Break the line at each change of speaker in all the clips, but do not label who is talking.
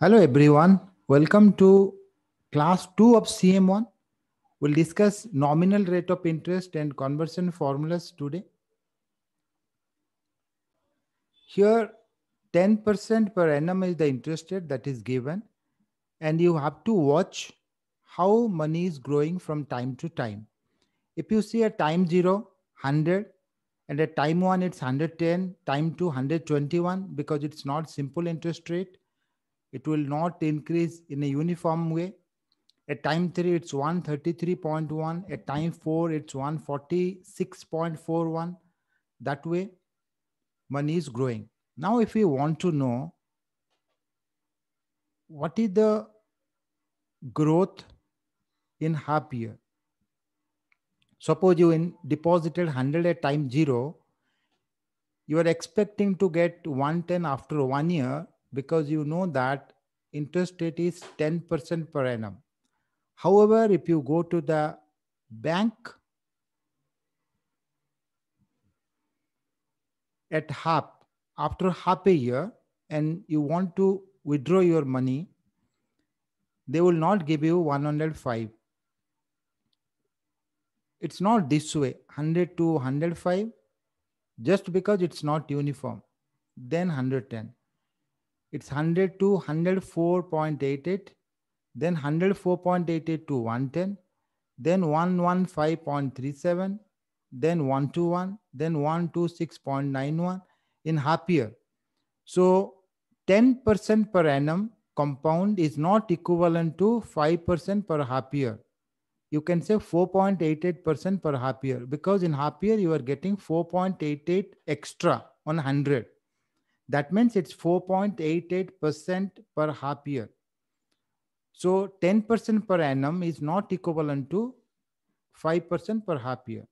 Hello everyone, welcome to class 2 of CM1. We'll discuss nominal rate of interest and conversion formulas today. Here 10% per annum is the interest rate that is given and you have to watch how money is growing from time to time. If you see a time 0, 100 and at time 1 it's 110, time 2 121 because it's not simple interest rate it will not increase in a uniform way. At time 3, it's 133.1. At time 4, it's 146.41. That way, money is growing. Now, if we want to know what is the growth in half year, suppose you in deposited 100 at time 0, you are expecting to get 110 after one year, because you know that interest rate is 10% per annum. However, if you go to the bank at half, after half a year, and you want to withdraw your money, they will not give you 105. It's not this way 100 to 105, just because it's not uniform, then 110 it's 100 to 104.88, then 104.88 to 110, then 115.37, then 121, then 126.91 in half year. So 10% per annum compound is not equivalent to 5% per half year. You can say 4.88% per half year because in half year you are getting 4.88 extra on 100. That means it's 4.88% per half year. So 10% per annum is not equivalent to 5% per half year.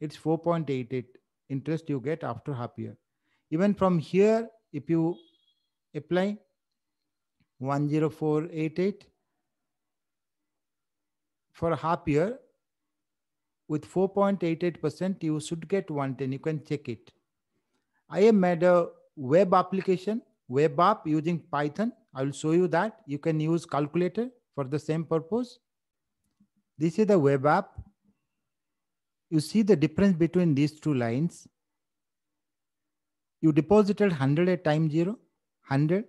It's 4.88 interest you get after half year. Even from here, if you apply 10488 for a half year with 4.88%, you should get 110. You can check it. I have made a web application, web app using Python. I will show you that you can use calculator for the same purpose. This is the web app. You see the difference between these two lines. You deposited 100 at time zero, 100,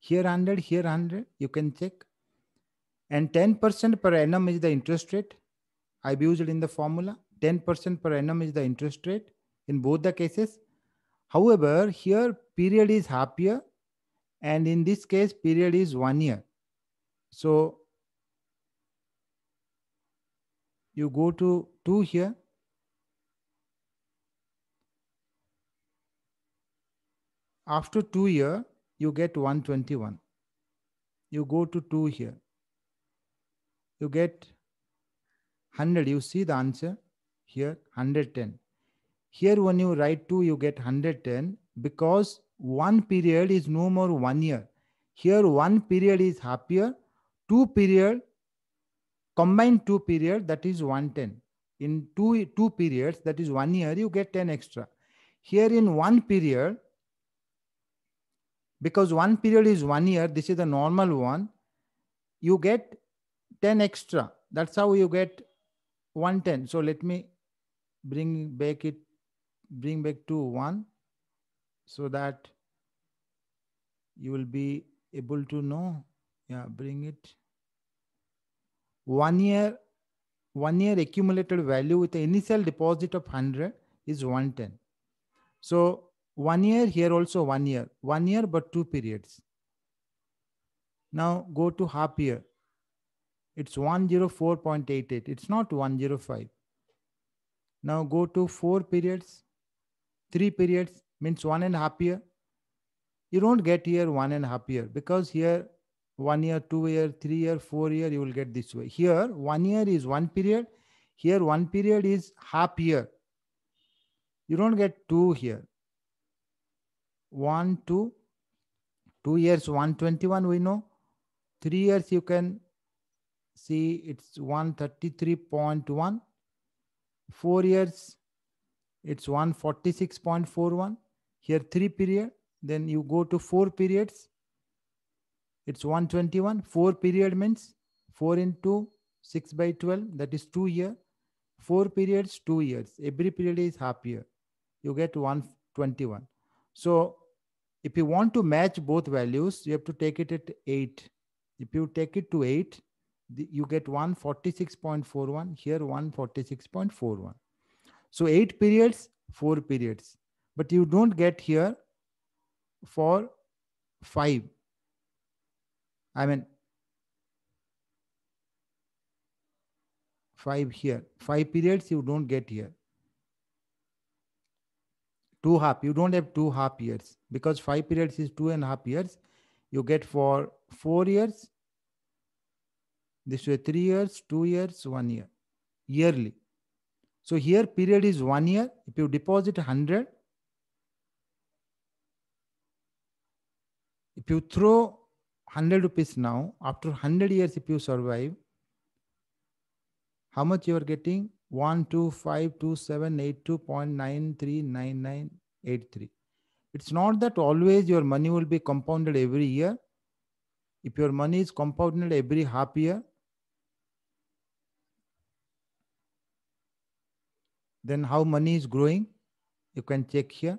here 100, here 100, you can check. And 10% per annum is the interest rate. I've used in the formula. 10% per annum is the interest rate. In both the cases, However, here period is half year and in this case period is one year. So you go to 2 here. After 2 year, you get 121. You go to 2 here. You get 100. You see the answer here 110. Here, when you write 2, you get 110 because one period is no more one year. Here, one period is happier. two period, combined two period, that is 110. In two, two periods, that is one year, you get 10 extra. Here in one period, because one period is one year, this is the normal one, you get 10 extra. That's how you get 110. So let me bring back it bring back to one so that you will be able to know. Yeah, bring it. One year, one year accumulated value with the initial deposit of 100 is 110. So one year here also one year, one year, but two periods. Now go to half year. It's 104.88. It's not 105. Now go to four periods three periods means one and a half year. You don't get here one and a half year because here one year, two year, three year, four year, you will get this way. Here one year is one period. Here one period is half year. You don't get two here. One, two, two years, 121 we know. Three years you can see it's 133.1. Four years, it's 146.41 here three period then you go to four periods it's 121 four period means 4 into 6 by 12 that is 2 year four periods 2 years every period is half year you get 121 so if you want to match both values you have to take it at 8 if you take it to 8 you get 146.41 here 146.41 so eight periods, four periods, but you don't get here for five. I mean, five here, five periods you don't get here. Two half, you don't have two half years because five periods is two and a half years. You get for four years, this way three years, two years, one year, yearly. So here period is one year. If you deposit 100, if you throw 100 rupees now, after 100 years, if you survive, how much you are getting? 1252782.939983. It's not that always your money will be compounded every year. If your money is compounded every half year, Then how money is growing? You can check here.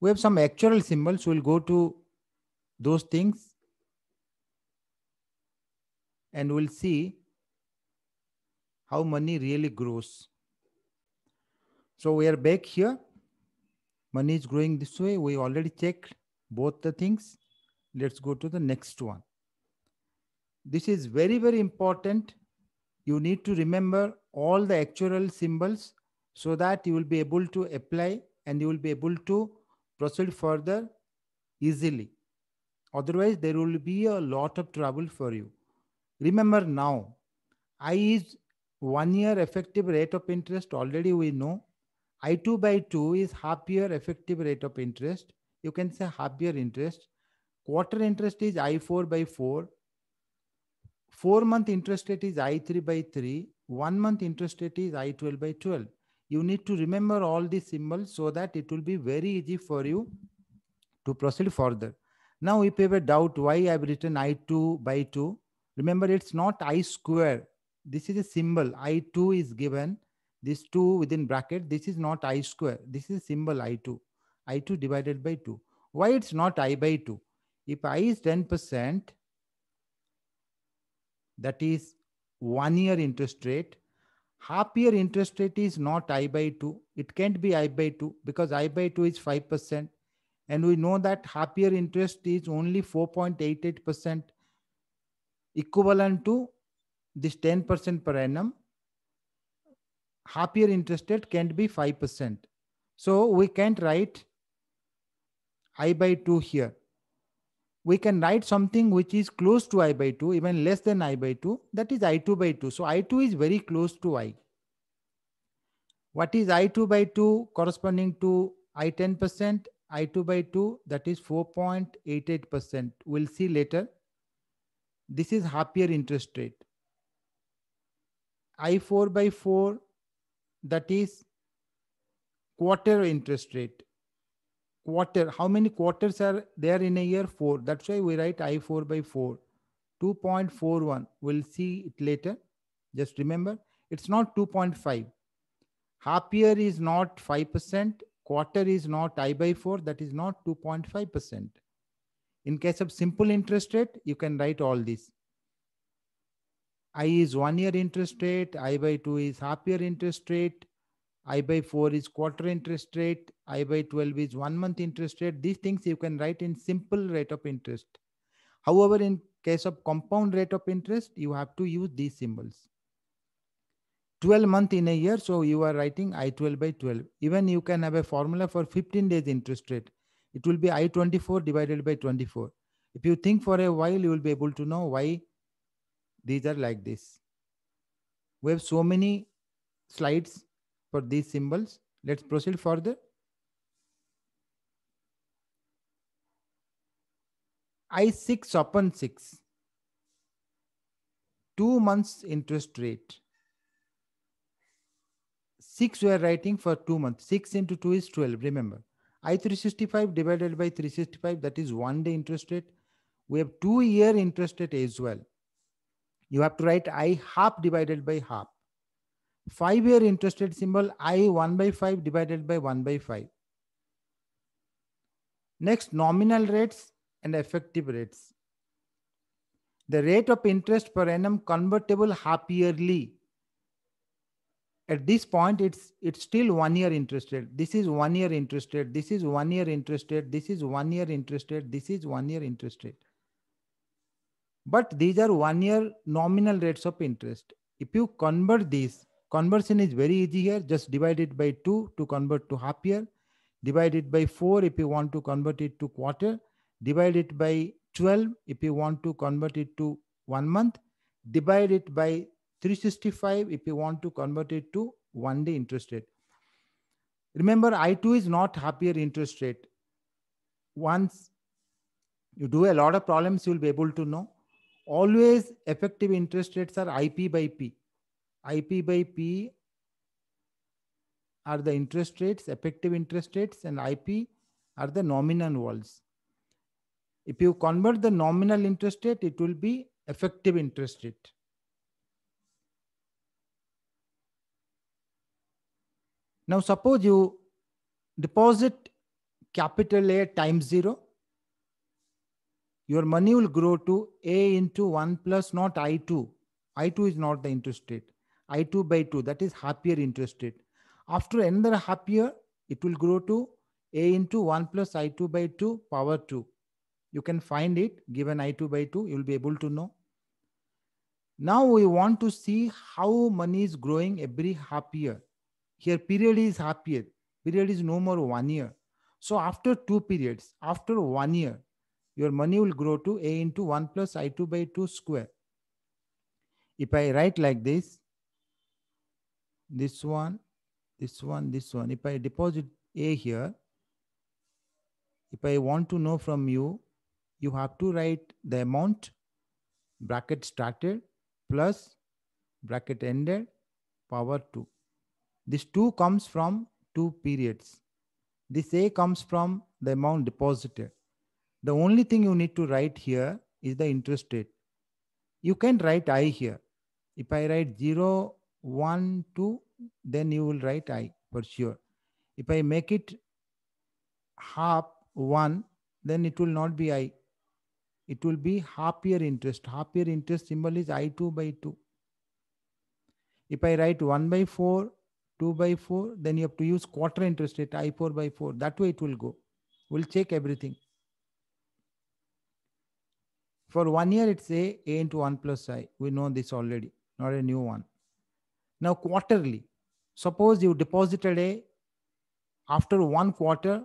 We have some actual symbols. We'll go to those things and we'll see how money really grows. So we are back here. Money is growing this way. We already checked both the things. Let's go to the next one. This is very, very important you need to remember all the actual symbols so that you will be able to apply and you will be able to proceed further easily. Otherwise, there will be a lot of trouble for you. Remember now, I is one year effective rate of interest already we know. I2 by 2 is half year effective rate of interest. You can say half year interest. Quarter interest is I4 by 4 four month interest rate is I3 by 3, one month interest rate is I12 by 12. You need to remember all these symbols so that it will be very easy for you to proceed further. Now, if you have a doubt why I have written I2 by 2, remember it's not I square. This is a symbol. I2 is given. This 2 within bracket. This is not I square. This is symbol I2. I2 divided by 2. Why it's not I by 2? If I is 10%, that is one year interest rate. Half year interest rate is not I by 2. It can't be I by 2 because I by 2 is 5%. And we know that half year interest is only 4.88% equivalent to this 10% per annum. Half year interest rate can't be 5%. So we can't write I by 2 here we can write something which is close to i by 2, even less than i by 2, that is i2 by 2. So i2 is very close to i. What is i2 by 2 corresponding to i 10%, i2 by 2, that is 4.88%. We'll see later. This is happier interest rate. i4 by 4, that is quarter interest rate quarter. How many quarters are there in a year? Four. That's why we write I4 by 4. 2.41. We'll see it later. Just remember, it's not 2.5. Half year is not 5%. Quarter is not I by 4. That is not 2.5%. In case of simple interest rate, you can write all this. I is one year interest rate, I by 2 is half year interest rate, I by 4 is quarter interest rate, I by 12 is one month interest rate. These things you can write in simple rate of interest. However, in case of compound rate of interest, you have to use these symbols. 12 month in a year, so you are writing I12 by 12. Even you can have a formula for 15 days interest rate. It will be I24 divided by 24. If you think for a while, you will be able to know why these are like this. We have so many slides for these symbols. Let's proceed further. I6 upon 6. Two months interest rate. 6 we are writing for 2 months. 6 into 2 is 12, remember. I365 divided by 365, that is one day interest rate. We have two year interest rate as well. You have to write I half divided by half. 5 year interest rate symbol I 1 by 5 divided by 1 by 5. Next, nominal rates and effective rates. The rate of interest per annum convertible half yearly. At this point, it's it's still one year interest rate. This is one year interest rate. This is one year interest rate. This is one year interest rate. This is one year interest rate. But these are one year nominal rates of interest. If you convert these Conversion is very easy here. Just divide it by 2 to convert to half year. Divide it by 4 if you want to convert it to quarter. Divide it by 12 if you want to convert it to one month. Divide it by 365 if you want to convert it to one day interest rate. Remember, I2 is not happier interest rate. Once you do a lot of problems, you'll be able to know. Always effective interest rates are IP by P. IP by P are the interest rates, effective interest rates, and IP are the nominal walls. If you convert the nominal interest rate, it will be effective interest rate. Now, suppose you deposit capital A times zero, your money will grow to A into one plus not I2. I2 is not the interest rate. I2 by 2, that is happier interest rate. After another happier, it will grow to A into 1 plus I2 by 2 power 2. You can find it given I2 by 2, you will be able to know. Now we want to see how money is growing every happier. year. Here period is happier. period is no more one year. So after two periods, after one year, your money will grow to A into 1 plus I2 by 2 square. If I write like this, this one, this one, this one. If I deposit A here, if I want to know from you, you have to write the amount, bracket started, plus bracket ended, power 2. This 2 comes from two periods. This A comes from the amount deposited. The only thing you need to write here is the interest rate. You can write I here. If I write 0 1, 2, then you will write I for sure. If I make it half 1, then it will not be I. It will be half year interest. Half year interest symbol is I2 by 2. If I write 1 by 4, 2 by 4, then you have to use quarter interest rate I4 by 4. That way it will go. We'll check everything. For one year, it's A, A into 1 plus I. We know this already, not a new one. Now, quarterly, suppose you deposited a, after one quarter,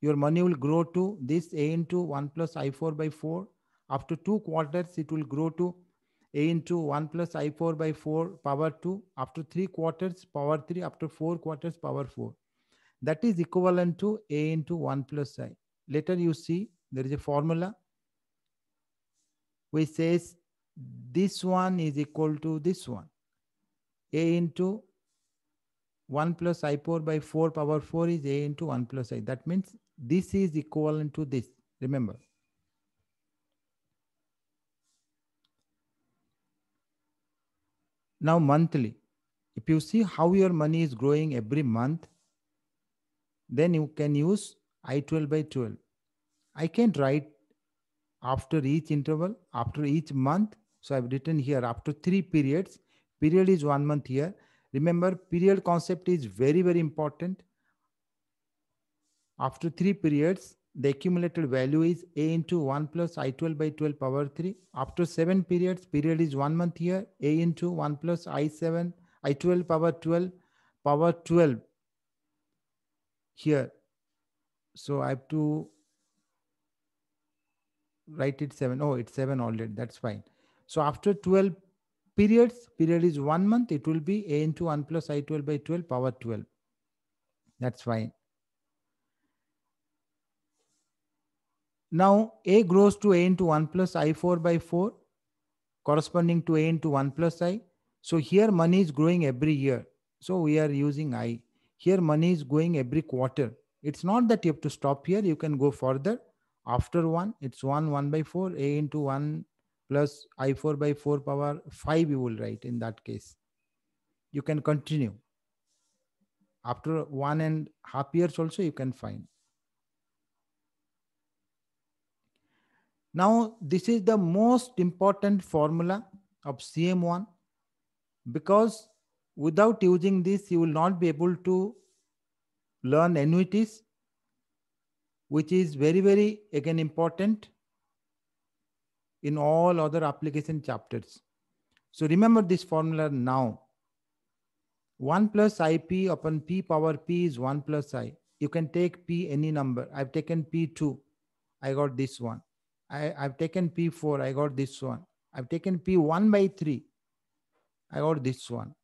your money will grow to this A into 1 plus I4 by 4. After two quarters, it will grow to A into 1 plus I4 by 4 power 2. After three quarters, power 3. After four quarters, power 4. That is equivalent to A into 1 plus I. Later you see there is a formula which says this one is equal to this one a into 1 plus i four by 4 power 4 is a into 1 plus i. That means this is equivalent to this. Remember. Now monthly. If you see how your money is growing every month, then you can use I12 by 12. I can write after each interval, after each month. So I've written here after three periods, Period is one month here. Remember, period concept is very, very important. After three periods, the accumulated value is A into 1 plus I12 by 12 power 3. After seven periods, period is one month here. A into 1 plus I7, I12 power 12 power 12 here. So I have to write it 7. Oh, it's 7 already. That's fine. So after 12 periods, period is one month, it will be a into 1 plus i12 by 12 power 12. That's fine. Now a grows to a into 1 plus i4 by 4 corresponding to a into 1 plus i. So here money is growing every year. So we are using i. Here money is going every quarter. It's not that you have to stop here. You can go further. After 1, it's 1, 1 by 4, a into 1 plus i4 by 4 power 5 you will write in that case. You can continue. After one and half years also you can find. Now this is the most important formula of CM1 because without using this you will not be able to learn annuities which is very very again important in all other application chapters. So remember this formula now. 1 plus ip upon p power p is 1 plus i. You can take p any number. I've taken p2. I got this one. I, I've taken p4. I got this one. I've taken p1 by 3. I got this one.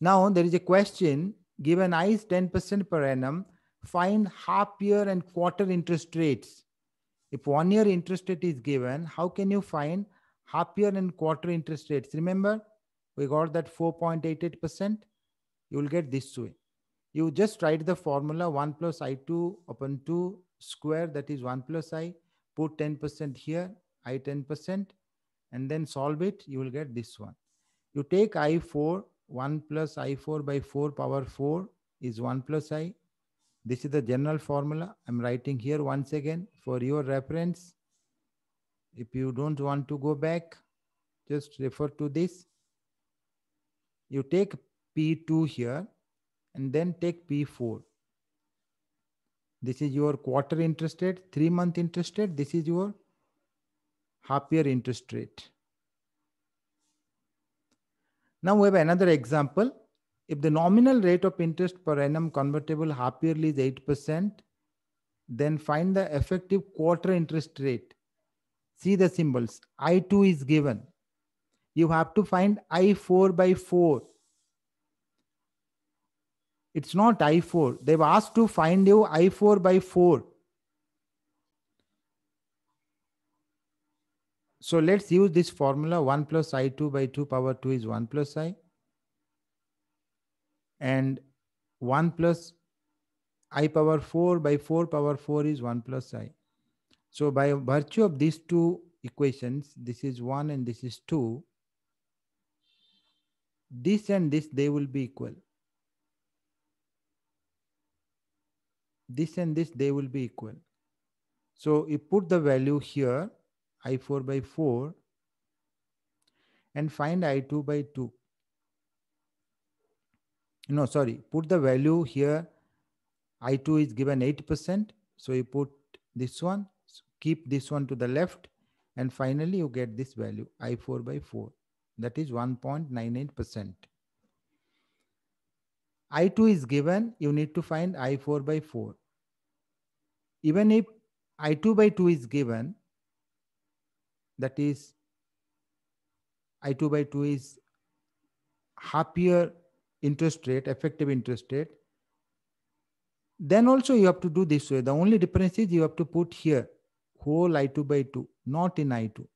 Now there is a question given i is 10% per annum. Find half year and quarter interest rates if one year interest rate is given, how can you find half year and quarter interest rates? Remember, we got that 4.88%. You will get this way. You just write the formula 1 plus i2 upon 2 square, that is 1 plus i, put 10% here, i 10%, and then solve it, you will get this one. You take i4, 1 plus i4 by 4 power 4 is 1 plus i, this is the general formula. I'm writing here once again for your reference. If you don't want to go back, just refer to this. You take P2 here and then take P4. This is your quarter interest rate, three month interest rate. This is your half year interest rate. Now we have another example. If the nominal rate of interest per annum convertible half yearly is 8%, then find the effective quarter interest rate. See the symbols. I2 is given. You have to find I4 by 4. It's not I4. They've asked to find you I4 by 4. So let's use this formula 1 plus i2 by 2 power 2 is 1 plus i and 1 plus i power 4 by 4 power 4 is 1 plus i. So by virtue of these two equations, this is 1 and this is 2, this and this, they will be equal. This and this, they will be equal. So you put the value here, i4 by 4, and find i2 by 2 no sorry put the value here i2 is given 80 percent so you put this one keep this one to the left and finally you get this value i4 by 4 that is 1.98% i2 is given you need to find i4 by 4 even if i2 by 2 is given that is i2 by 2 is happier interest rate, effective interest rate, then also you have to do this way. The only difference is you have to put here whole I2 by 2, not in I2.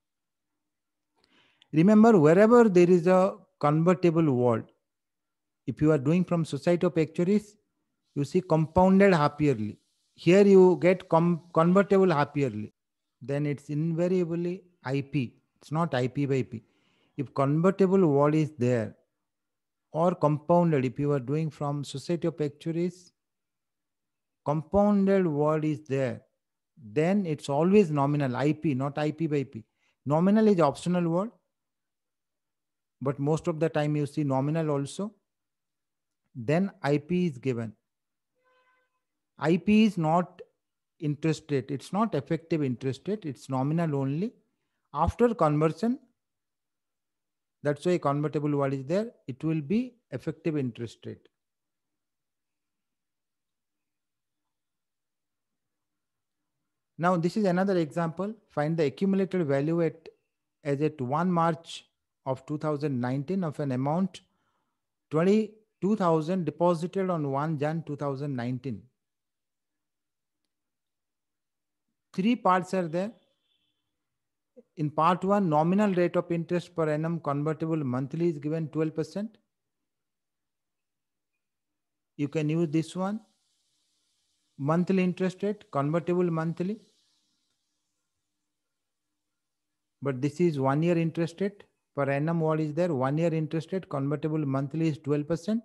Remember, wherever there is a convertible world, if you are doing from Society of Actuaries, you see compounded half yearly. Here you get convertible half yearly. Then it's invariably IP. It's not IP by P. If convertible wall is there, or compounded if you are doing from society of actuaries compounded word is there then it's always nominal ip not ip by p nominal is optional word but most of the time you see nominal also then ip is given ip is not interest rate it's not effective interest rate it's nominal only after conversion that's why convertible is there? It will be effective interest rate. Now this is another example. Find the accumulated value at as at 1 March of 2019 of an amount 22,000 deposited on 1 Jan 2019. Three parts are there in part one, nominal rate of interest per annum convertible monthly is given 12%. You can use this one. Monthly interest rate, convertible monthly. But this is one year interest rate per annum. What is there? One year interest rate, convertible monthly is 12%.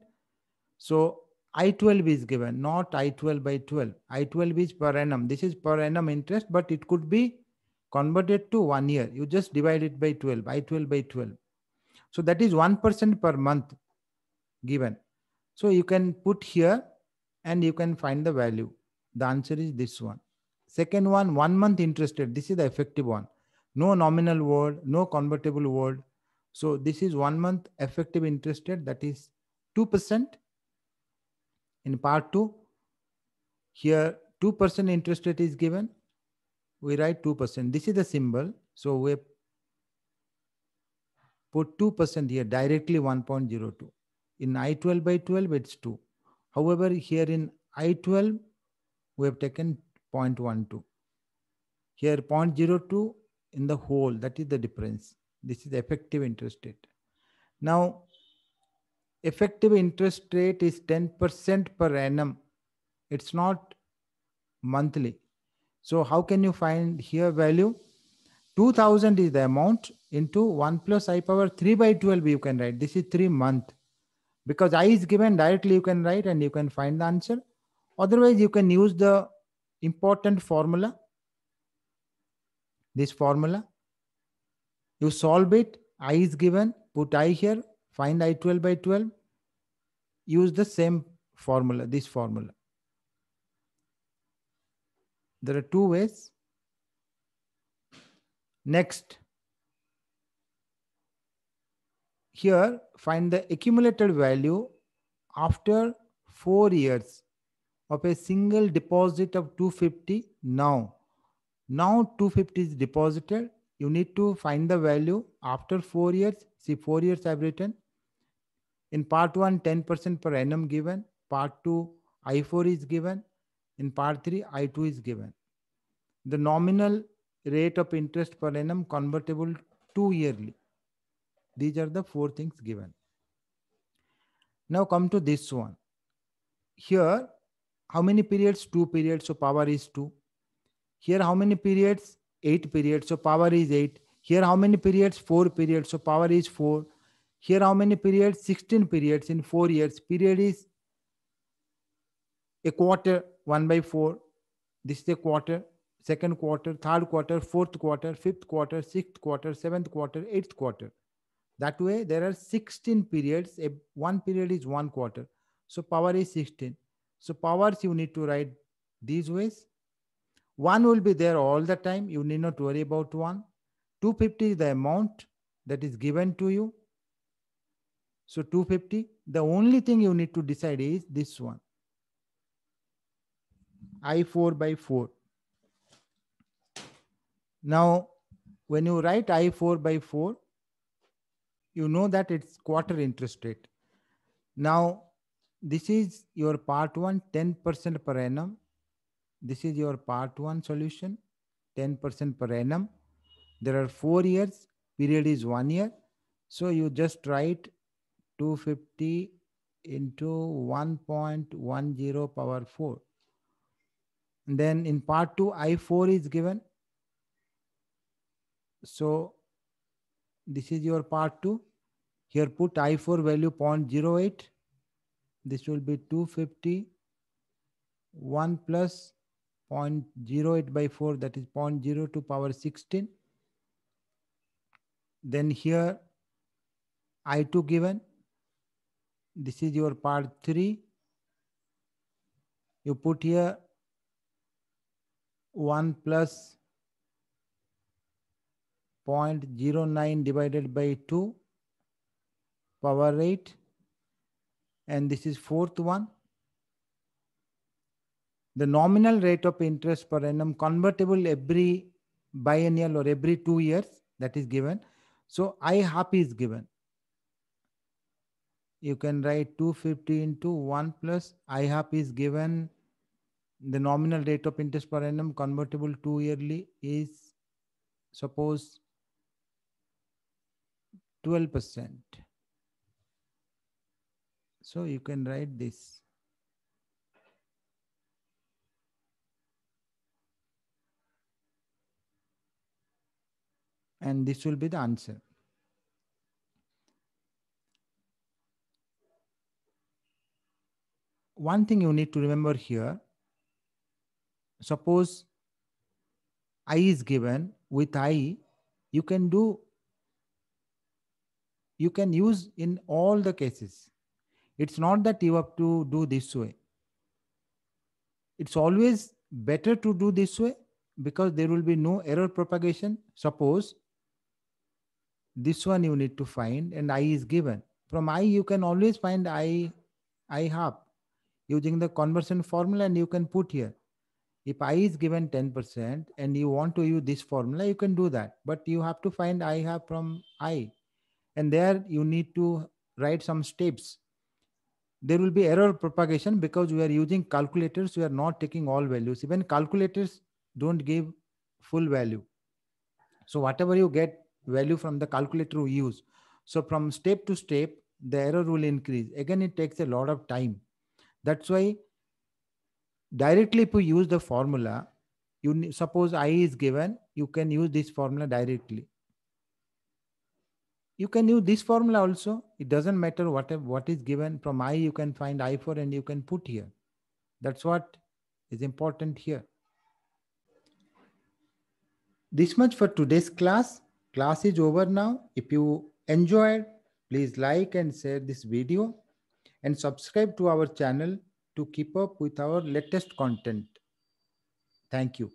So I12 is given, not I12 by 12. I12 is per annum. This is per annum interest, but it could be converted to one year, you just divide it by 12, by 12 by 12. So that is 1% per month given. So you can put here and you can find the value. The answer is this one. Second one, one month interest rate. This is the effective one. No nominal word, no convertible word. So this is one month effective interest rate. That is 2%. In part two, here 2% interest rate is given we write 2%. This is the symbol. So we put 2% here, directly 1.02. In I12 by 12, it's 2. However, here in I12, we have taken 0.12. Here 0.02 in the whole, that is the difference. This is the effective interest rate. Now, effective interest rate is 10% per annum. It's not monthly. So how can you find here value? 2000 is the amount into 1 plus i power 3 by 12 you can write. This is 3 month. Because i is given directly you can write and you can find the answer. Otherwise you can use the important formula. This formula. You solve it. i is given. Put i here. Find i 12 by 12. Use the same formula. This formula. There are two ways. Next, here find the accumulated value after four years of a single deposit of 250 now. Now 250 is deposited. You need to find the value after four years. See four years I've written. In part one, 10% per annum given. Part two, I4 is given. In part 3, I2 is given. The nominal rate of interest per annum convertible to yearly. These are the four things given. Now come to this one. Here, how many periods? Two periods, so power is two. Here, how many periods? Eight periods, so power is eight. Here, how many periods? Four periods, so power is four. Here, how many periods? 16 periods in four years. Period is a quarter. 1 by 4 this is a quarter second quarter third quarter fourth quarter fifth quarter sixth quarter seventh quarter eighth quarter that way there are 16 periods a one period is one quarter so power is 16 so powers you need to write these ways one will be there all the time you need not worry about one 250 is the amount that is given to you so 250 the only thing you need to decide is this one I4 by 4. Now, when you write I4 by 4, you know that it's quarter interest rate. Now, this is your part one, 10% per annum. This is your part one solution, 10% per annum. There are four years, period is one year. So you just write 250 into 1.10 power 4. And then in part two, I4 is given. So this is your part two. Here put I4 value 0.08. This will be 250. 1 plus 0.08 by 4 that is to power 16. Then here I2 given. This is your part 3. You put here 1 plus 0.09 divided by 2 power 8 and this is fourth one the nominal rate of interest per annum convertible every biennial or every two years that is given so i happy is given you can write 250 into 1 plus i happy is given the nominal rate of interest per annum convertible to yearly is suppose 12%. So you can write this. And this will be the answer. One thing you need to remember here Suppose I is given with I, you can do, you can use in all the cases. It's not that you have to do this way. It's always better to do this way because there will be no error propagation. Suppose this one you need to find and I is given. From I, you can always find I, I half using the conversion formula and you can put here if i is given 10% and you want to use this formula you can do that but you have to find i have from i and there you need to write some steps there will be error propagation because we are using calculators we are not taking all values even calculators don't give full value so whatever you get value from the calculator we use so from step to step the error will increase again it takes a lot of time that's why directly if you use the formula you suppose i is given you can use this formula directly you can use this formula also it doesn't matter what what is given from i you can find i4 and you can put here that's what is important here this much for today's class class is over now if you enjoyed please like and share this video and subscribe to our channel to keep up with our latest content. Thank you.